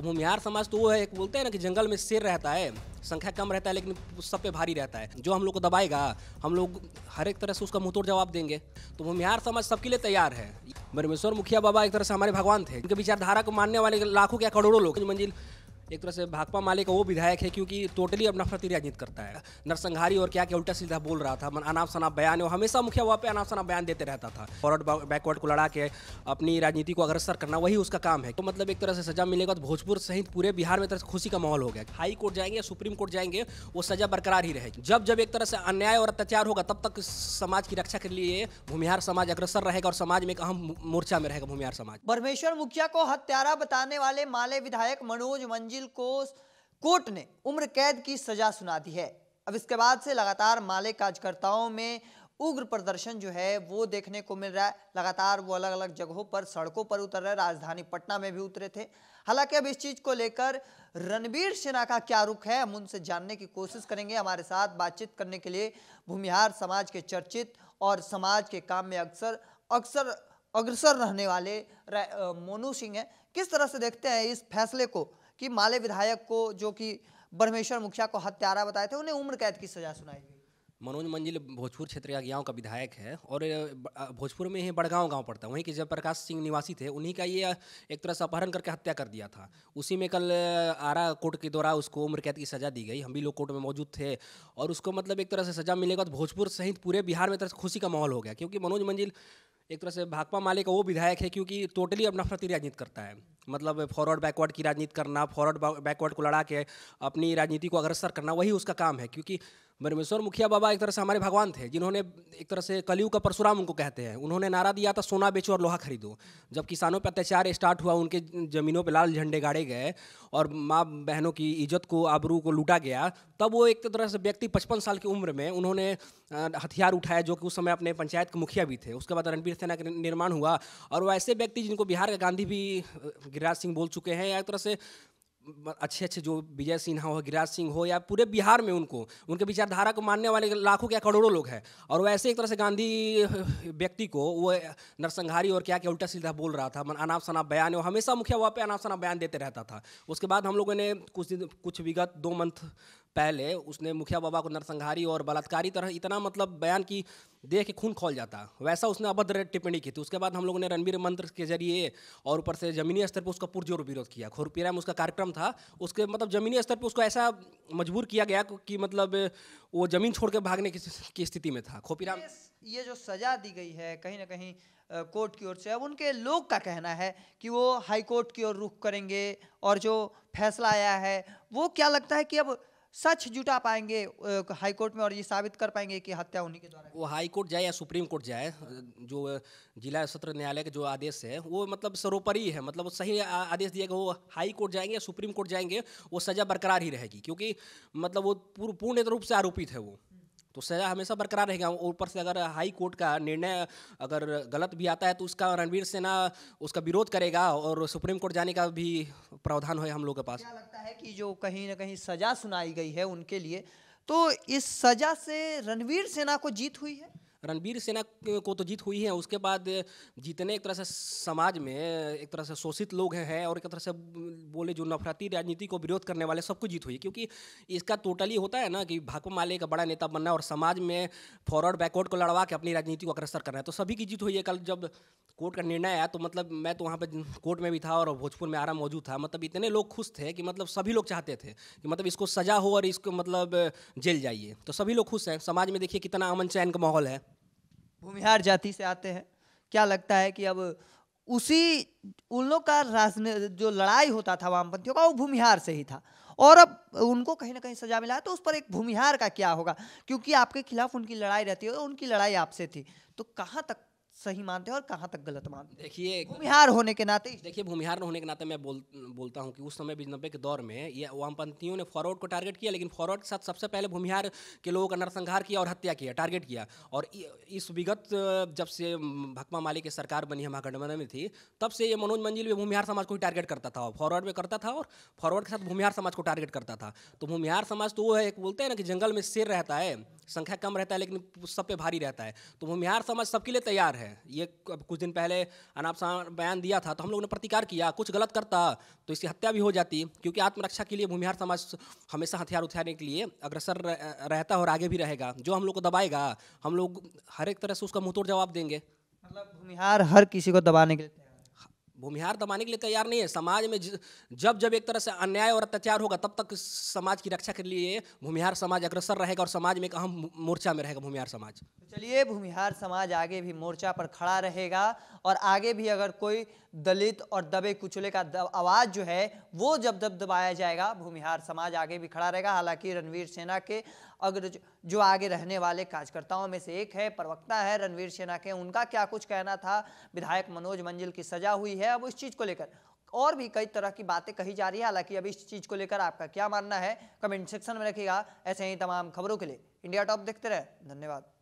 तो होमियार समाज तो वो है एक बोलते हैं ना कि जंगल में शेर रहता है संख्या कम रहता है लेकिन सब पे भारी रहता है जो हम लोग को दबाएगा हम लोग हर एक तरह से उसका मुंहतोड़ जवाब देंगे तो होमियार समाज सबके लिए तैयार है ब्रह्मेश्वर मुखिया बाबा एक तरह से हमारे भगवान थे उनके विचारधारा को मानने वाले लाखों या करोड़ों लोग मंजिल एक तरह से भाकपा माले का वो विधायक है क्योंकि टोटली अब नफरती राजनीति करता है नरसंहारी और क्या क्या उल्टा सीधा बोल रहा था मन अनाप शनाप बयान वो हमेशा मुखिया वहाँ पे अनाप शनाप बयान देते रहता था फॉरवर्ड बैकवर्ड को लड़ा के अपनी राजनीति को अग्रसर करना वही उसका काम है तो मतलब एक तरह से सजा मिलेगा तो भोजपुर सहित पूरे बिहार में तरह खुशी का माहौल हो गया हाई कोर्ट जाएंगे सुप्रीम कोर्ट जाएंगे वो सजा बरकरार ही रहेगी जब जब एक तरह से अन्याय और अत्याचार होगा तब तक समाज की रक्षा के लिए भूमिहार समाज अग्रसर रहेगा और समाज में एक अहम मोर्चा में रहेगा भूमिहार समाज परमेश्वर मुखिया को हत्यारा बताने वाले माले विधायक मनोज मंजी वकील को कोर्ट ने उम्र कैद की सजा सुना दी है अब इसके बाद से लगातार माले कार्यकर्ताओं में उग्र प्रदर्शन जो है वो देखने को मिल रहा है लगातार वो अलग अलग जगहों पर सड़कों पर उतर रहे राजधानी पटना में भी उतरे थे हालांकि अब इस चीज को लेकर रणबीर सिन्हा का क्या रुख है हम उनसे जानने की कोशिश करेंगे हमारे साथ बातचीत करने के लिए भूमिहार समाज के चर्चित और समाज के काम में अक्सर अक्सर अग्रसर रहने वाले मोनू सिंह हैं किस तरह से देखते हैं इस फैसले को कि माले विधायक को जो कि ब्रह्मेश्वर मुखिया को हत्यारा बताए थे उन्हें उम्र कैद की सजा सुनाई गई मनोज मंजिल भोजपुर क्षेत्र का गाँव का विधायक है और भोजपुर में ही बड़गांव गांव पड़ता है वहीं के जयप्रकाश सिंह निवासी थे उन्हीं का ये एक तरह से अपहरण करके हत्या कर दिया था उसी में कल आरा कोर्ट के द्वारा उसको उम्र कैद की सज़ा दी गई हम भी लोग कोर्ट में मौजूद थे और उसको मतलब एक तरह से सज़ा मिलेगा तो भोजपुर सहित पूरे बिहार में तरह से खुशी का माहौल हो गया क्योंकि मनोज मंजिल एक तरह से भाकपा माले का वो विधायक है क्योंकि टोटली अब नफरत की राजनीति करता है मतलब फॉरवर्ड बैकवर्ड की राजनीति करना फॉरवर्ड बैकवर्ड को लड़ा के अपनी राजनीति को अग्रसर करना वही उसका काम है क्योंकि ब्रह्मेश्वर मुखिया बाबा एक तरह से हमारे भगवान थे जिन्होंने एक तरह से कलयुग का परशुराम उनको कहते हैं उन्होंने नारा दिया था सोना बेचो और लोहा खरीदो जब किसानों पर अत्याचार स्टार्ट हुआ उनके ज़मीनों पर लाल झंडे गाड़े गए और माँ बहनों की इज्जत को आबरू को लूटा गया तब वो एक तरह से व्यक्ति पचपन साल की उम्र में उन्होंने हथियार उठाया जो कि उस समय अपने पंचायत के मुखिया भी थे उसके बाद रणबीर सेना का निर्माण हुआ और वो ऐसे व्यक्ति जिनको बिहार का गांधी भी गिरिराज सिंह बोल चुके हैं या एक तरह से अच्छे अच्छे जो विजय सिन्हा हो गिरिराज सिंह हो या पूरे बिहार में उनको उनके विचारधारा को मानने वाले लाखों या करोड़ों लोग हैं और वैसे एक तरह से गांधी व्यक्ति को वो नरसंहारी और क्या क्या उल्टा सीधा बोल रहा था मन अनाप शनाप बयान वो हमेशा मुखिया वहाँ पे अनाप शनाप बयान देते रहता था उसके बाद हम लोगों ने कुछ दिन कुछ विगत दो मंथ पहले उसने मुखिया बाबा को नरसंहारी और बलात्कारी तरह इतना मतलब बयान की देख के खून खोल जाता वैसा उसने अभद्र टिप्पणी की थी उसके बाद हम लोगों ने रणबीर मंत्र के जरिए और ऊपर से जमीनी स्तर पर उसका पुरजोर विरोध किया खुरपीरा में उसका कार्यक्रम था उसके मतलब जमीनी स्तर पर उसको ऐसा मजबूर किया गया कि मतलब वो ज़मीन छोड़ के भागने की स्थिति में था खोपीरा ये जो सज़ा दी गई है कहीं ना कहीं कोर्ट की ओर से अब उनके लोग का कहना है कि वो हाई कोर्ट की ओर रुख करेंगे और जो फैसला आया है वो क्या लगता है कि अब सच जुटा पाएंगे हाईकोर्ट में और ये साबित कर पाएंगे कि हत्या उन्हीं के द्वारा वो हाई कोर्ट जाए या सुप्रीम कोर्ट जाए जो जिला सत्र न्यायालय के जो आदेश है वो मतलब सरोपरि है मतलब वो सही आदेश दिया कि वो हाई कोर्ट जाएंगे या सुप्रीम कोर्ट जाएंगे वो सज़ा बरकरार ही रहेगी क्योंकि मतलब वो पूर्ण रूप से आरोपित है वो तो सजा हमेशा बरकरार रहेगा ऊपर से अगर हाई कोर्ट का निर्णय अगर गलत भी आता है तो उसका रणवीर सेना उसका विरोध करेगा और सुप्रीम कोर्ट जाने का भी प्रावधान है हम लोग के पास क्या लगता है कि जो कहीं ना कहीं सजा सुनाई गई है उनके लिए तो इस सजा से रणवीर सेना को जीत हुई है रणबीर सेना को तो जीत हुई है उसके बाद जीतने एक तरह से समाज में एक तरह से शोषित लोग हैं और एक तरह से बोले जो नफरती राजनीति को विरोध करने वाले सबको जीत हुई क्योंकि इसका टोटली होता है ना कि भाकपा माले का बड़ा नेता बनना और समाज में फॉरवर्ड बैकवर्ड को लड़वा के अपनी राजनीति को अग्रसर करना है तो सभी की जीत हुई है कल जब कोर्ट का निर्णय आया तो मतलब मैं तो वहाँ पर कोर्ट में भी था और भोजपुर में आराम मौजूद था मतलब इतने लोग खुश थे कि मतलब सभी लोग चाहते थे कि मतलब इसको सजा हो और इसको मतलब जेल जाइए तो सभी लोग खुश हैं समाज में देखिए कितना अमन चैन का माहौल है भूमिहार जाति से आते हैं क्या लगता है कि अब उसी उन लोग का राजने जो लड़ाई होता था वामपंथियों का वो भूमिहार से ही था और अब उनको कहीं ना कहीं सजा मिला है तो उस पर एक भूमिहार का क्या होगा क्योंकि आपके खिलाफ उनकी लड़ाई रहती है उनकी लड़ाई आपसे थी तो कहाँ तक सही मानते हैं और कहाँ तक गलत मानते हैं देखिए भूमिहार होने के नाते देखिए भूमिहार होने के नाते मैं बोल बोलता हूँ कि उस समय नब्बे के दौर में ये वामपंथियों ने फॉरवर्ड को टारगेट किया लेकिन फॉरवर्ड के साथ सबसे पहले भूमिहार के लोगों का नरसंहार किया और हत्या किया टारगेट किया और इस विगत जब से भकमा माली की सरकार बनी है महागठबंधन में थी तब से ये मनोज मंजिल भी भूमिहार समाज को ही टारगेट करता था फॉरवर्ड में करता था और फॉरवर्ड के साथ भूमिहार समाज को टारगेट करता था तो भूमिहार समाज तो वो है एक बोलते हैं ना कि जंगल में शेर रहता है संख्या कम रहता है लेकिन सब पे भारी रहता है तो भूमिहार समाज सबके लिए तैयार है ये कुछ दिन पहले अनाप शाह बयान दिया था तो हम लोगों ने प्रतिकार किया कुछ गलत करता तो इसकी हत्या भी हो जाती क्योंकि आत्मरक्षा के लिए भूमिहार समाज हमेशा हथियार उठाने के लिए अग्रसर रहता है और आगे भी रहेगा जो हम लोग को दबाएगा हम लोग हर एक तरह से उसका मुंहतोड़ जवाब देंगे मतलब भूमिहार हर किसी को दबाने के लिए भूमिहार दबाने के लिए तैयार नहीं है समाज में जब जब एक तरह से अन्याय और अत्याचार होगा तब तक समाज की रक्षा के लिए भूमिहार समाज अग्रसर रहेगा और समाज में एक अहम मोर्चा में रहेगा भूमिहार समाज तो चलिए भूमिहार समाज आगे भी मोर्चा पर खड़ा रहेगा और आगे भी अगर कोई दलित और दबे कुचले का आवाज़ जो है वो जब दब दबाया जाएगा भूमिहार समाज आगे भी खड़ा रहेगा हालांकि रणवीर सेना के अगर जो आगे रहने वाले कार्यकर्ताओं में से एक है प्रवक्ता है रणवीर सेना के उनका क्या कुछ कहना था विधायक मनोज मंजिल की सजा हुई है अब उस चीज़ को लेकर और भी कई तरह की बातें कही जा रही है हालांकि अब इस चीज़ को लेकर आपका क्या मानना है कमेंट सेक्शन में रखिएगा ऐसे ही तमाम खबरों के लिए इंडिया टॉप देखते रहे धन्यवाद